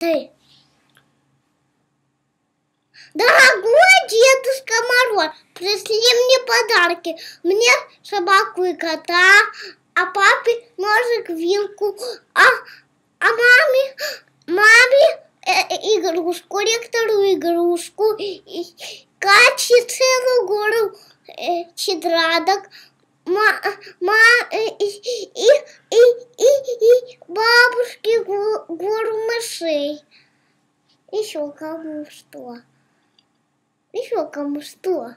Три. Дорогой дедушка Мороз, пришли мне подарки. Мне собаку и кота, а папе ножик, вилку, а, а маме, маме э, э игрушку, ректору игрушку, и Кате целую гору э, тетрадок, ма, ма, э, бабушки гору мышей. Еще кому что? Еще кому что?